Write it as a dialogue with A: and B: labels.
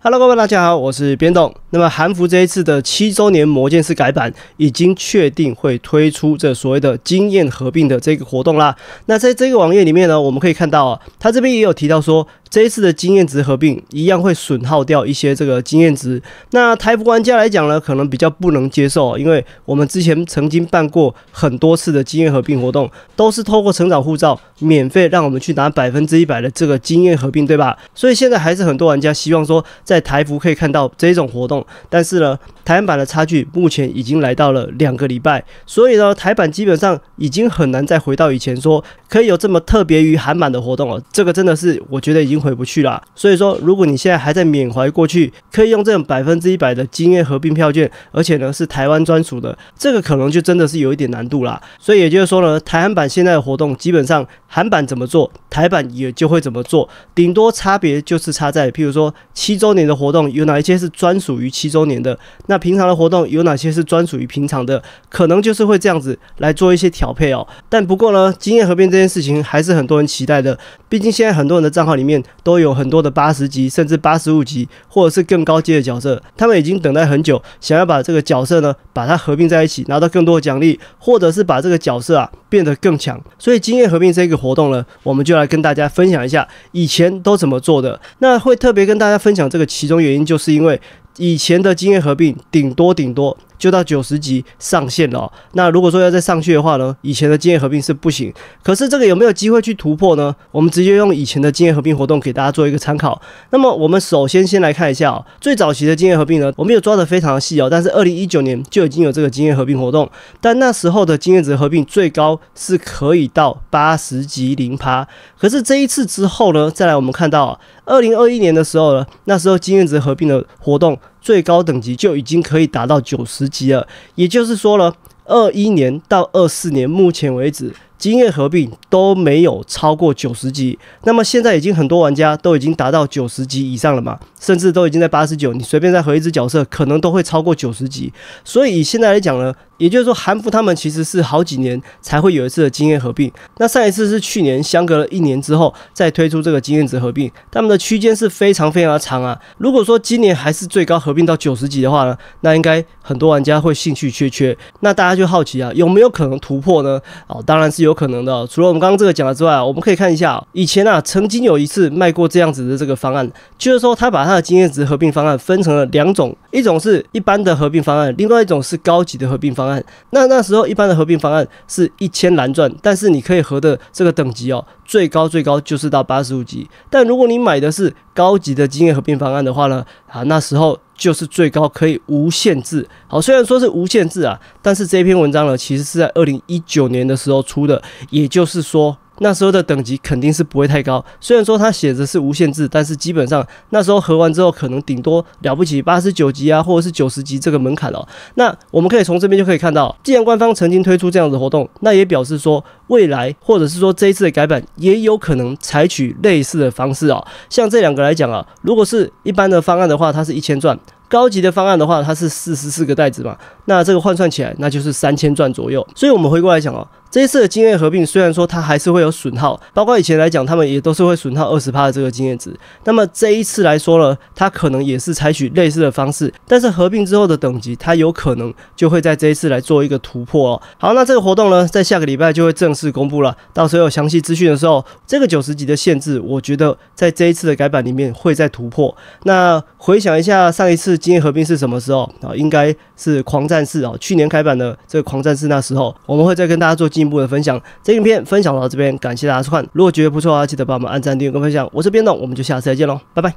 A: Hello，各位大家好，我是边董。那么韩服这一次的七周年魔剑士改版，已经确定会推出这所谓的经验合并的这个活动啦。那在这个网页里面呢，我们可以看到啊，它这边也有提到说。这一次的经验值合并一样会损耗掉一些这个经验值。那台服玩家来讲呢，可能比较不能接受，因为我们之前曾经办过很多次的经验合并活动，都是透过成长护照免费让我们去拿百分之一百的这个经验合并，对吧？所以现在还是很多玩家希望说在台服可以看到这种活动，但是呢，台版的差距目前已经来到了两个礼拜，所以呢，台版基本上已经很难再回到以前说可以有这么特别于韩版的活动了。这个真的是我觉得已经。回不去了，所以说如果你现在还在缅怀过去，可以用这种百分之一百的经验合并票券，而且呢是台湾专属的，这个可能就真的是有一点难度啦。所以也就是说呢，台韩版现在的活动基本上韩版怎么做，台版也就会怎么做，顶多差别就是差在譬如说七周年的活动有哪一些是专属于七周年的，那平常的活动有哪些是专属于平常的，可能就是会这样子来做一些调配哦。但不过呢，经验合并这件事情还是很多人期待的，毕竟现在很多人的账号里面。都有很多的八十级甚至八十五级，或者是更高阶的角色，他们已经等待很久，想要把这个角色呢，把它合并在一起，拿到更多的奖励，或者是把这个角色啊变得更强。所以经验合并这个活动呢，我们就来跟大家分享一下以前都怎么做的。那会特别跟大家分享这个其中原因，就是因为以前的经验合并顶多顶多。就到九十级上限了。那如果说要再上去的话呢，以前的经验合并是不行。可是这个有没有机会去突破呢？我们直接用以前的经验合并活动给大家做一个参考。那么我们首先先来看一下最早期的经验合并呢，我们有抓得非常细哦。但是二零一九年就已经有这个经验合并活动，但那时候的经验值合并最高是可以到八十级零趴。可是这一次之后呢，再来我们看到二零二一年的时候呢，那时候经验值合并的活动。最高等级就已经可以达到九十级了，也就是说呢，二一年到二四年目前为止，经验合并都没有超过九十级。那么现在已经很多玩家都已经达到九十级以上了嘛，甚至都已经在八十九，你随便再合一只角色，可能都会超过九十级。所以现在来讲呢。也就是说，韩服他们其实是好几年才会有一次的经验合并，那上一次是去年，相隔了一年之后再推出这个经验值合并，他们的区间是非常非常的长啊。如果说今年还是最高合并到九十级的话呢，那应该很多玩家会兴趣缺缺。那大家就好奇啊，有没有可能突破呢？哦，当然是有可能的。除了我们刚刚这个讲了之外，啊，我们可以看一下以前啊，曾经有一次卖过这样子的这个方案，就是说他把他的经验值合并方案分成了两种。一种是一般的合并方案，另外一种是高级的合并方案。那那时候一般的合并方案是一千蓝钻，但是你可以合的这个等级哦，最高最高就是到八十五级。但如果你买的是高级的经验合并方案的话呢，啊那时候就是最高可以无限制。好，虽然说是无限制啊，但是这篇文章呢其实是在二零一九年的时候出的，也就是说。那时候的等级肯定是不会太高，虽然说它写着是无限制，但是基本上那时候合完之后，可能顶多了不起八十九级啊，或者是九十级这个门槛了。那我们可以从这边就可以看到，既然官方曾经推出这样的活动，那也表示说未来或者是说这一次的改版也有可能采取类似的方式啊。像这两个来讲啊，如果是一般的方案的话，它是一千转。高级的方案的话，它是四十四个袋子嘛，那这个换算起来，那就是三千转左右。所以，我们回过来讲哦，这一次的经验合并，虽然说它还是会有损耗，包括以前来讲，他们也都是会损耗二十帕的这个经验值。那么这一次来说呢，它可能也是采取类似的方式，但是合并之后的等级，它有可能就会在这一次来做一个突破哦。好，那这个活动呢，在下个礼拜就会正式公布了。到时候有详细资讯的时候，这个九十级的限制，我觉得在这一次的改版里面会再突破。那回想一下上一次。经验合并是什么时候啊？应该是狂战士啊，去年开版的这个狂战士，那时候我们会再跟大家做进一步的分享。这影片分享到这边，感谢大家收看。如果觉得不错啊，记得帮我们按赞、订阅跟分享。我是边呢，我们就下次再见喽，拜拜。